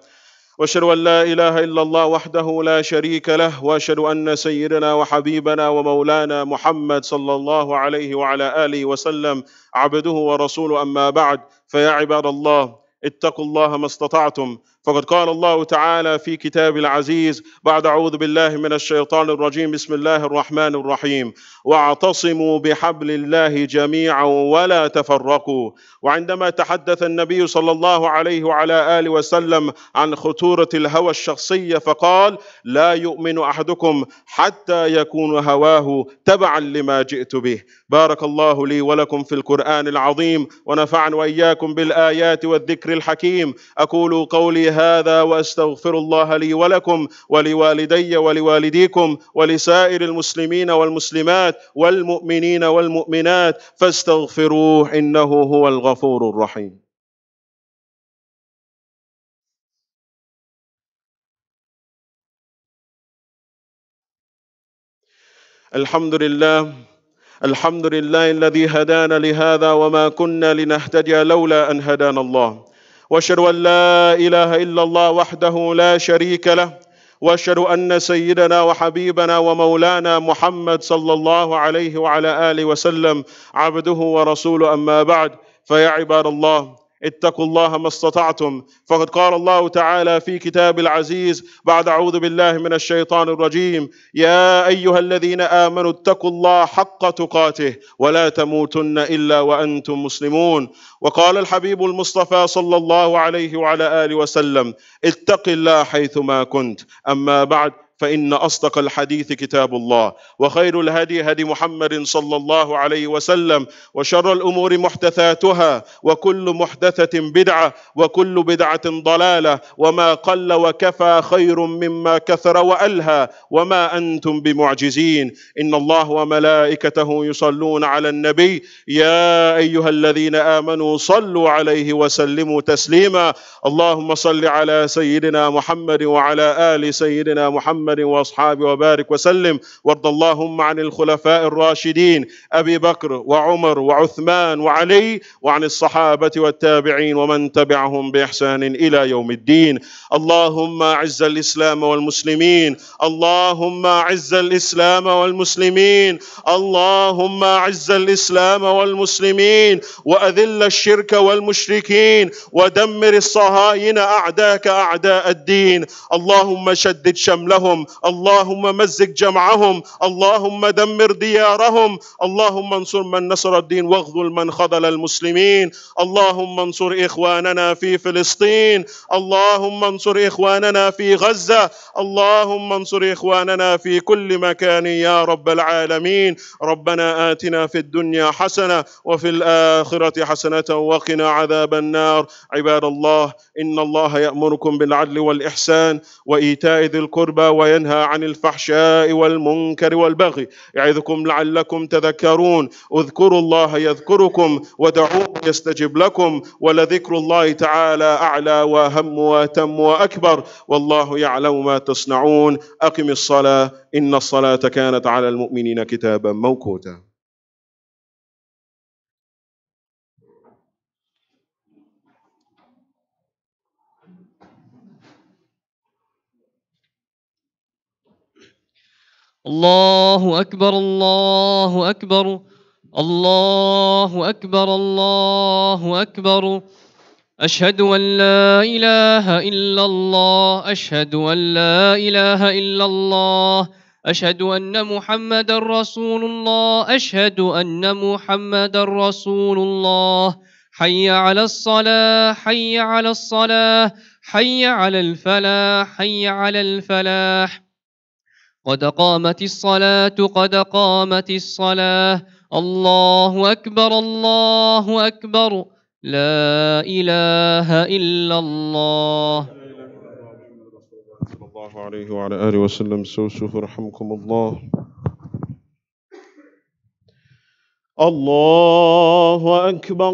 واشهد ان لا اله الا الله وحده لا شريك له واشهد ان سيدنا وحبيبنا ومولانا محمد صلى الله عليه وعلى اله وسلم عبده ورسوله اما بعد فيا عباد الله اتقوا الله ما استطعتم فقد قال الله تعالى في كتاب العزيز بعد أعوذ بالله من الشيطان الرجيم بسم الله الرحمن الرحيم واعتصموا بحبل الله جميعا ولا تفرقوا وعندما تحدث النبي صلى الله عليه وعلى آله وسلم عن خطورة الهوى الشخصية فقال لا يؤمن أحدكم حتى يكون هواه تبعا لما جئت به بارك الله لي ولكم في القرآن العظيم ونفعني وإياكم بالآيات والذكر الحكيم أقول قولي هذا وأستغفر الله لي ولكم ولوالدي ولوالديكم ولسائر المسلمين والمسلمات والمؤمنين والمؤمنات فاستغفروه إنه هو الغفور الرحيم الحمد لله الحمد لله الذي هدانا لهذا وما كنا لنهتدي لولا أن هدانا الله واشهد أن لا إله إلا الله وحده لا شريك له واشهد أن سيدنا وحبيبنا ومولانا محمد صلى الله عليه وعلى آله وسلم عبده ورسوله أما بعد فيا عباد الله اتقوا الله ما استطعتم فقد قال الله تعالى في كتاب العزيز بعد اعوذ بالله من الشيطان الرجيم يا ايها الذين امنوا اتقوا الله حق تقاته ولا تموتن الا وانتم مسلمون وقال الحبيب المصطفى صلى الله عليه وعلى اله وسلم اتق الله حيثما كنت اما بعد فإن أصدق الحديث كتاب الله وخير الهدي هدي محمد صلى الله عليه وسلم وشر الأمور محدثاتها وكل محدثة بدعة وكل بدعة ضلالة وما قل وكفى خير مما كثر وألهى وما أنتم بمعجزين إن الله وملائكته يصلون على النبي يا أيها الذين آمنوا صلوا عليه وسلموا تسليما اللهم صل على سيدنا محمد وعلى آل سيدنا محمد محمد واصحابه وبارك وسلم وارض اللهم عن الخلفاء الراشدين ابي بكر وعمر وعثمان وعلي وعن الصحابه والتابعين ومن تبعهم باحسان الى يوم الدين اللهم اعز الاسلام والمسلمين اللهم اعز الاسلام والمسلمين اللهم اعز الاسلام والمسلمين واذل الشرك والمشركين ودمر الصهاينه اعداك اعداء الدين اللهم شدد شملهم اللهم مزق جمعهم اللهم دمر ديارهم اللهم انصر من نصر الدين واغذل من خذل المسلمين اللهم انصر إخواننا في فلسطين اللهم انصر إخواننا في غزة اللهم انصر إخواننا في كل مكان يا رب العالمين ربنا آتنا في الدنيا حسنة وفي الآخرة حسنة وقنا عذاب النار عباد الله إن الله يأمركم بالعدل والإحسان وإيتاء ذي القربى وي وينهى عن الفحشاء والمنكر والبغي يعظكم لعلكم تذكرون اذكروا الله يذكركم ودعوه يستجب لكم ولذكر الله تعالى اعلى واهم واتم واكبر والله يعلم ما تصنعون اقم الصلاه ان الصلاه كانت على المؤمنين كتابا موقوتا الله أكبر الله أكبر الله أكبر الله أكبر أشهد أن لا إله إلا الله أشهد أن لا إله إلا الله أشهد أن محمد رسول الله أشهد أن محمد رسول الله حي على الصلاة حي على الصلاة حي على الفلاح حي على الفلاح قد قامت الصلاة قد قامت الصلاة الله أكبر الله أكبر لا إله إلا الله صلى الله عليه وعلى آله وسلم سوسوف رحمكم الله الله أكبر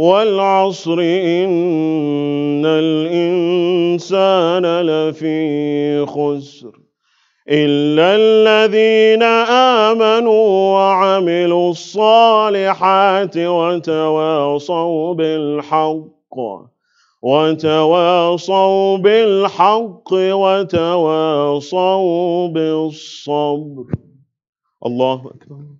والعصر إن الإنسان لفي خسر إلا الذين آمنوا وعملوا الصالحات وتواصوا بالحق وتواصوا بالحق وتواصوا بالصبر الله أكبر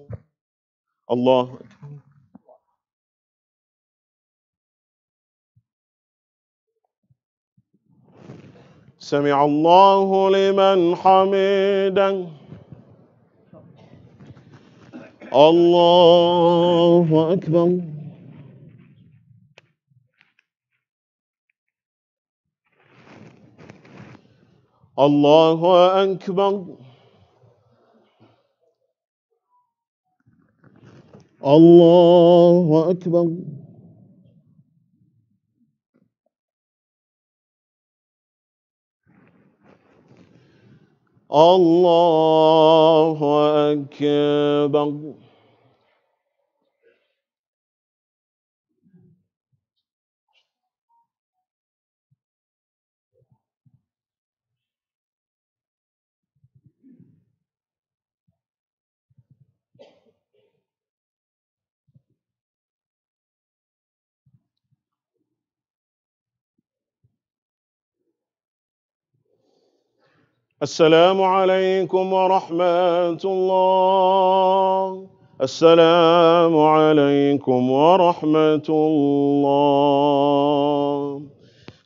الله سمع الله لمن حمدا الله أكبر الله أكبر الله أكبر الله أكبر السلام عليكم ورحمة الله السلام عليكم ورحمة الله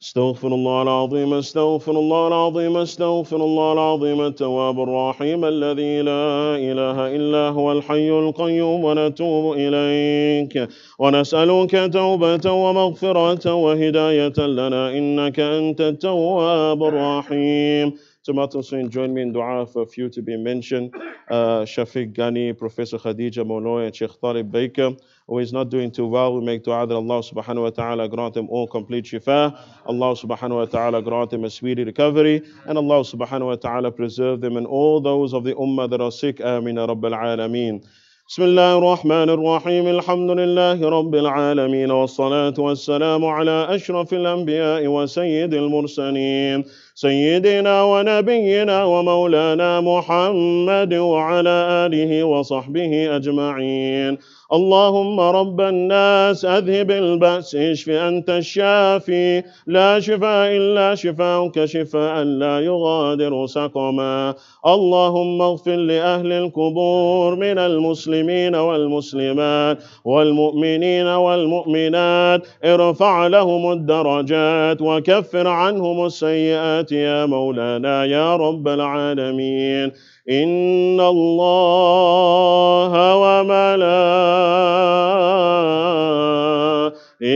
استغفر الله العظيم استغفر الله العظيم استغفر الله العظيم التواب الرحيم الذي لا إله إلا هو الحي القيوم ونتوب إليك ونسألك توبة ومغفرة وهداية لنا إنك أنت التواب الرحيم So Martin Soin join me in dua for a few to be mentioned. Uh, Shafiq Ghani, Professor Khadija Monoy, and Sheikh Talib Baker, who is not doing too well. We make dua that Allah subhanahu wa ta'ala grant them all complete shifa. Allah subhanahu wa ta'ala grant them a speedy recovery. And Allah subhanahu wa ta'ala preserve them and all those of the ummah that are sick. Ameen. Rabbil Alameen. بسم الله الرحمن الرحيم الحمد لله رب العالمين والصلاة والسلام على أشرف الأنبياء وسيد المرسلين سيدنا ونبينا ومولانا محمد وعلى آله وصحبه أجمعين اللهم رب الناس أذهب البأس اشف أنت الشافي لا شفاء إلا شفاءك شفاء لا يغادر سقما اللهم اغفر لأهل القبور من المسلمين والمسلمات والمؤمنين والمؤمنات ارفع لهم الدرجات وكفر عنهم السيئات يا مولانا يا رب العالمين إن الله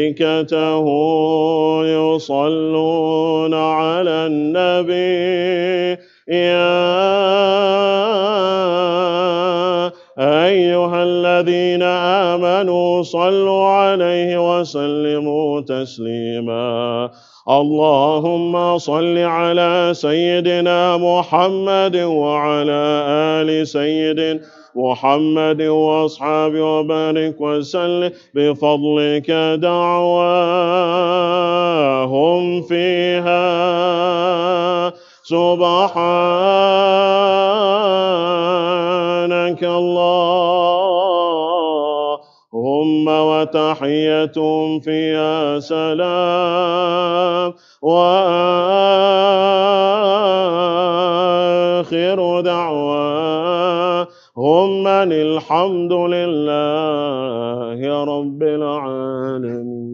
وملائكته يصلون على النبي يا أيها الذين آمنوا صلوا عليه وسلموا تسليما اللهم صل على سيدنا محمد وعلى آل سيدنا محمد وأصحابه وبارك وسلم بفضلك دعواهم فيها سبحانك اللهم وتحية فيها سلام وآخر دعوة دعواهم الحمد لله رب العالمين